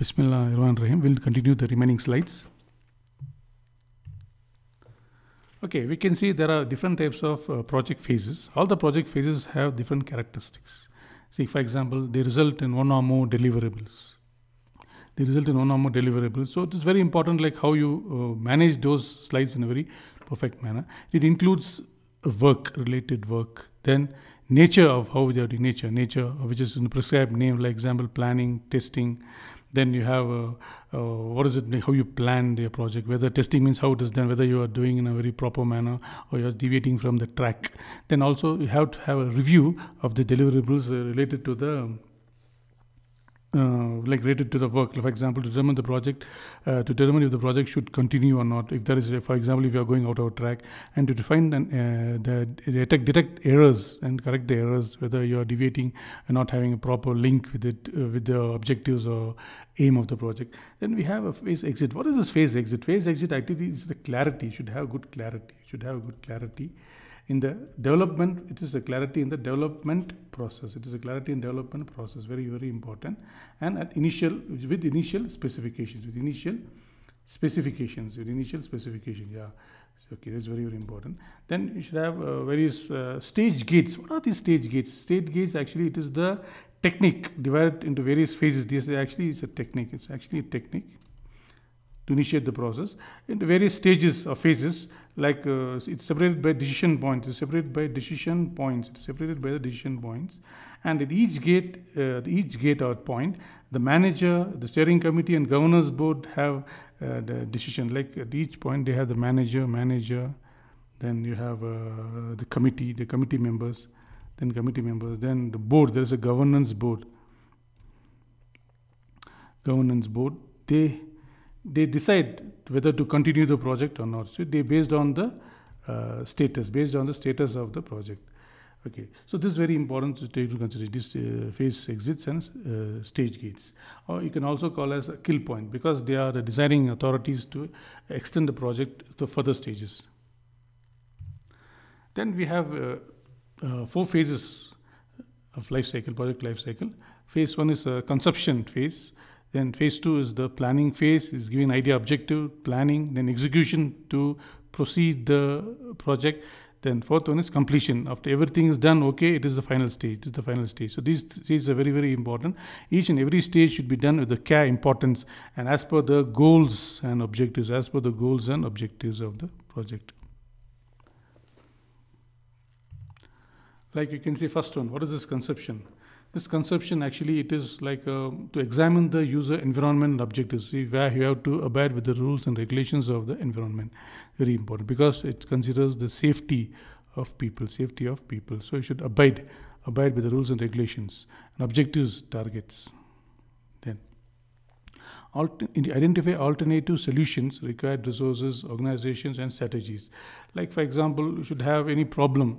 Bismillah irwan Rahim. We'll continue the remaining slides. Okay, we can see there are different types of uh, project phases. All the project phases have different characteristics. See, for example, they result in one or more deliverables. They result in one or more deliverables. So it is very important like how you uh, manage those slides in a very perfect manner. It includes work, related work. Then nature of how they are doing nature, nature which is in the prescribed name, like example, planning, testing, then you have uh, uh, what is it how you plan your project whether testing means how it is done whether you are doing in a very proper manner or you're deviating from the track then also you have to have a review of the deliverables uh, related to the um, uh, like related to the work for example to determine the project uh, to determine if the project should continue or not if there is for example if you are going out of track and to define and uh, the detect, detect errors and correct the errors whether you are deviating and not having a proper link with it uh, with the objectives or aim of the project then we have a phase exit what is this phase exit phase exit activity is the clarity you should have good clarity should have good clarity in the development it is a clarity in the development process it is a clarity in development process very very important and at initial with initial specifications with initial specifications with initial specifications yeah okay that's very very important then you should have uh, various uh, stage gates what are these stage gates stage gates actually it is the technique divided into various phases this actually is a technique it's actually a technique to initiate the process in the various stages or phases like uh, it's separated by decision points it's separated by decision points it's separated by the decision points and at each gate uh, at each gate or point the manager the steering committee and governors board have uh, the decision like at each point they have the manager manager then you have uh, the committee the committee members then committee members then the board there is a governance board governance board they they decide whether to continue the project or not. So they based on the uh, status, based on the status of the project. Okay, so this is very important to take into consideration. This uh, phase exits and uh, stage gates, or you can also call as a kill point because they are the designing authorities to extend the project to further stages. Then we have uh, uh, four phases of life cycle, project life cycle. Phase one is a conception phase, then phase two is the planning phase, is giving idea objective, planning, then execution to proceed the project. Then fourth one is completion. After everything is done, okay, it is the final stage. It is the final stage. So these stages are very, very important. Each and every stage should be done with the care importance and as per the goals and objectives, as per the goals and objectives of the project. Like you can see, first one, what is this conception? misconception actually it is like uh, to examine the user environment and objectives see where you have to abide with the rules and regulations of the environment very important because it considers the safety of people safety of people so you should abide abide with the rules and regulations and objectives targets then identify alternative solutions required resources organizations and strategies like for example you should have any problem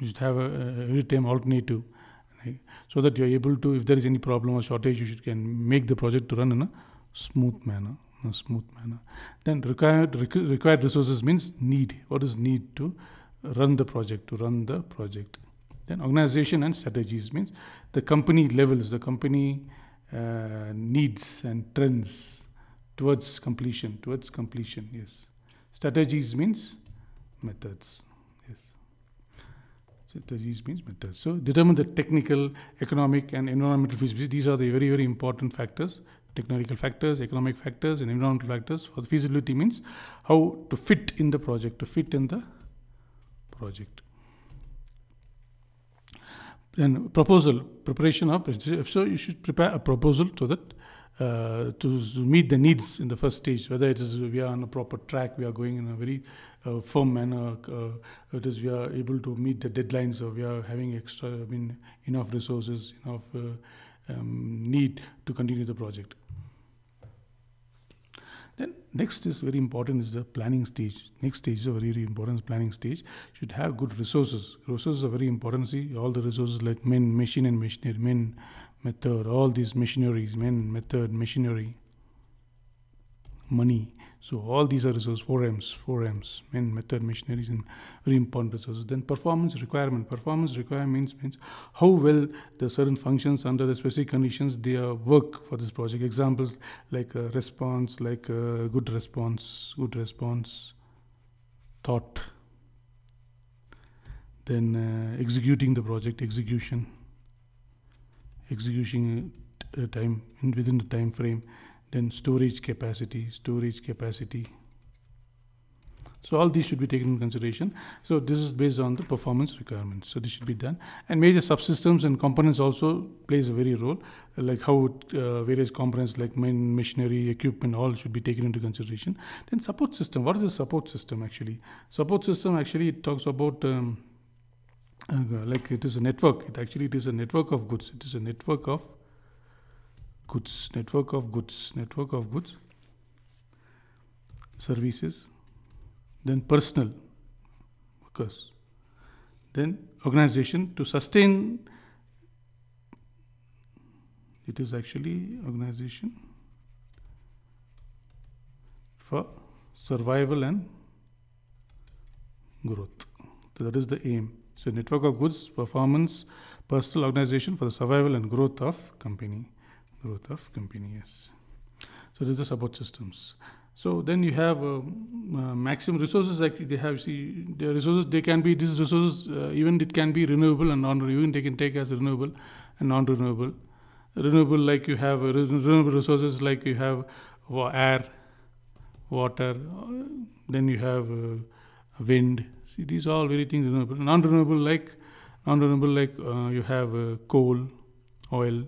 you should have a, a real-time alternative so that you're able to, if there is any problem or shortage, you should, can make the project to run in a smooth manner. In a smooth manner. Then required requ- required resources means need. What is need to run the project? To run the project. Then organization and strategies means the company levels, the company uh, needs and trends towards completion. Towards completion, yes. Strategies means methods the means method. So determine the technical, economic, and environmental feasibility. These are the very, very important factors, technical factors, economic factors, and environmental factors. For the feasibility means how to fit in the project, to fit in the project. Then proposal, preparation of, so you should prepare a proposal so that uh, to, meet the needs in the first stage, whether it is we are on a proper track, we are going in a very uh, firm manner, uh, it is we are able to meet the deadlines, or we are having extra, I mean, enough resources, enough uh, um, need to continue the project. Then next is very important is the planning stage. Next stage is a very, very important planning stage. Should have good resources. Resources are very important. See all the resources like men, machine, and machinery, men, method, all these missionaries, men, method, missionary, money. So all these are resources, four M's, four M's, men, method, missionaries, and very important resources. Then performance requirement. Performance requirement means, means how well the certain functions under the specific conditions they work for this project. Examples like uh, response, like uh, good response, good response, thought. Then uh, executing the project, execution execution uh, time within the time frame then storage capacity storage capacity so all these should be taken into consideration so this is based on the performance requirements so this should be done and major subsystems and components also plays a very role like how uh, various components like main machinery equipment all should be taken into consideration then support system what is the support system actually support system actually it talks about um, uh, like it is a network it actually it is a network of goods it is a network of goods network of goods network of goods services then personal workers then organization to sustain it is actually organization for survival and growth so that is the aim so network of goods, performance, personal organization for the survival and growth of company. Growth of company, yes. So these are support systems. So then you have uh, uh, maximum resources like they have. See, the resources they can be these resources uh, even it can be renewable and non-renewable. Even they can take as renewable and non-renewable. Renewable like you have uh, renewable resources like you have air, water. Uh, then you have uh, wind. See, these are all very things renewable. Non-renewable like non-renewable like uh, you have uh, coal, oil,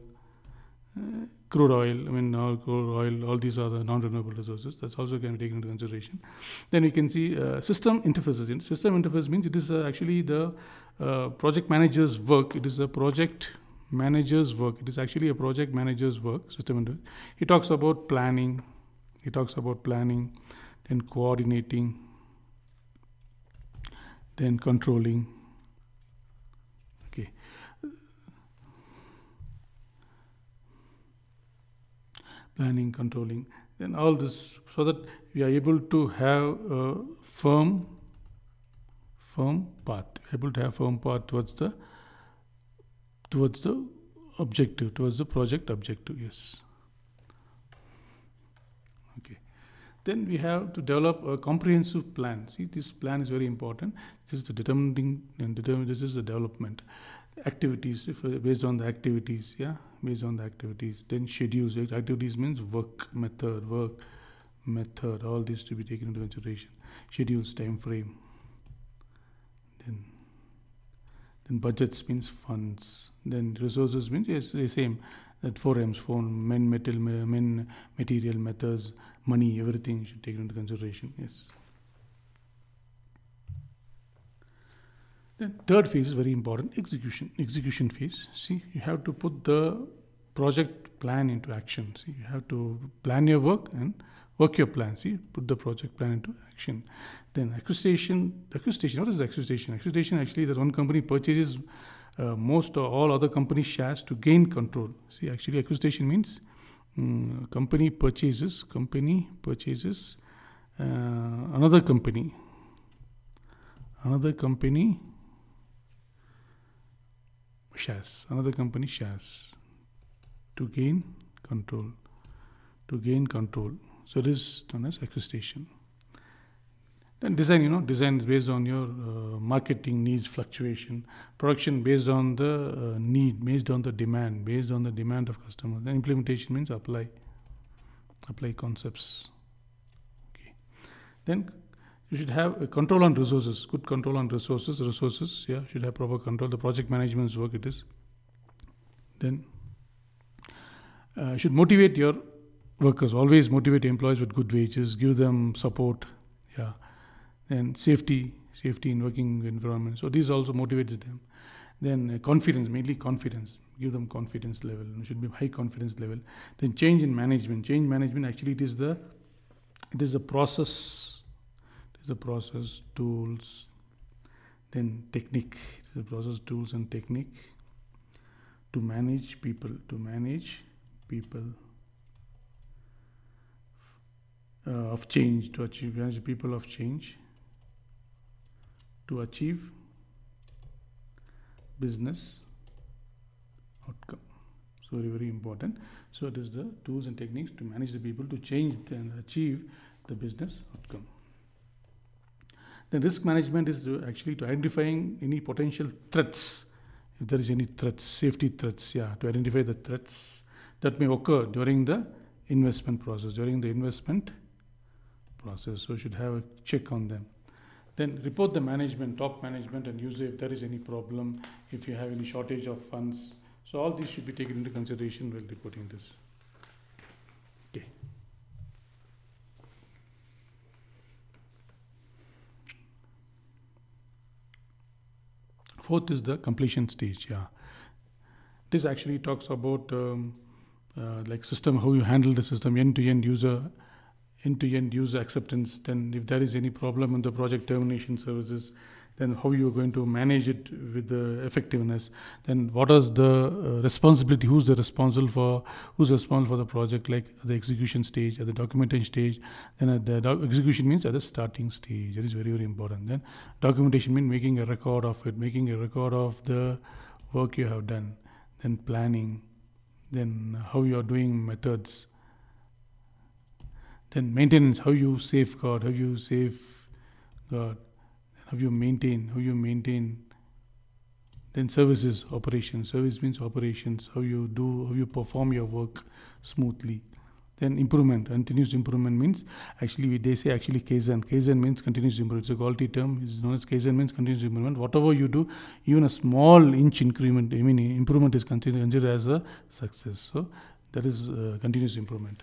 uh, crude oil. I mean, all coal, oil. All these are the non-renewable resources. That's also can be taken into consideration. Then you can see uh, system interfaces. System interface means it is uh, actually the uh, project manager's work. It is a project manager's work. It is actually a project manager's work. System interface. He talks about planning. He talks about planning and coordinating then controlling. Okay. Planning, controlling, then all this so that we are able to have a firm, firm path, able to have firm path towards the towards the objective, towards the project objective, yes. Then we have to develop a comprehensive plan. See, this plan is very important. This is the determining and determine, this is the development activities if, uh, based on the activities yeah based on the activities then schedules activities means work method work method all this to be taken into consideration schedules time frame then then budgets means funds then resources means yes, the same that M's: phone, men, metal, men, material, methods, money, everything should take into consideration. Yes. Then third phase is very important execution. Execution phase. See, you have to put the project plan into action. See, you have to plan your work and work your plan. See, put the project plan into action. Then accusation, accusation, what is accusation? Accusation actually that one company purchases uh, most or all other company shares to gain control. See, actually, acquisition means um, company purchases company purchases uh, another company, another company shares, another company shares to gain control, to gain control. So it is known as acquisition. Then design, you know, design is based on your uh, marketing needs fluctuation, production based on the uh, need, based on the demand, based on the demand of customers. Then implementation means apply, apply concepts. Okay. Then you should have control on resources, good control on resources, resources, yeah, should have proper control. The project management's work it is. Then uh, should motivate your workers, always motivate employees with good wages, give them support, yeah and safety, safety in working environment. So this also motivates them. Then uh, confidence, mainly confidence, give them confidence level. It should be high confidence level. Then change in management. Change management actually it is the it is the process, it is the process tools, then technique. It is the process tools and technique to manage people. To manage people. Uh, of change to achieve the people of change to achieve business outcome so very very important so it is the tools and techniques to manage the people to change and achieve the business outcome then risk management is actually to identifying any potential threats if there is any threats safety threats yeah to identify the threats that may occur during the investment process during the investment process so you should have a check on them then report the management, top management and user if there is any problem, if you have any shortage of funds. So all these should be taken into consideration while reporting this. Okay. Fourth is the completion stage. Yeah, this actually talks about um, uh, like system how you handle the system end to end user end-to-end user acceptance, then if there is any problem in the project termination services, then how you are going to manage it with the effectiveness then what is the uh, responsibility who's the responsible for who's responsible for the project like the execution stage at the documentation stage then at the doc- execution means at the starting stage that is very very important then documentation means making a record of it making a record of the work you have done then planning then how you are doing methods then maintenance, how you safeguard, how you safeguard, how you maintain, how you maintain. Then services, operations. Service means operations, how you do, how you perform your work smoothly. Then improvement, continuous improvement means actually they say actually Kaizen. Kaizen means continuous improvement. It's a quality term. It's known as Kaizen means continuous improvement. Whatever you do, even a small inch increment, I mean improvement is considered, considered as a success. So that is uh, continuous improvement.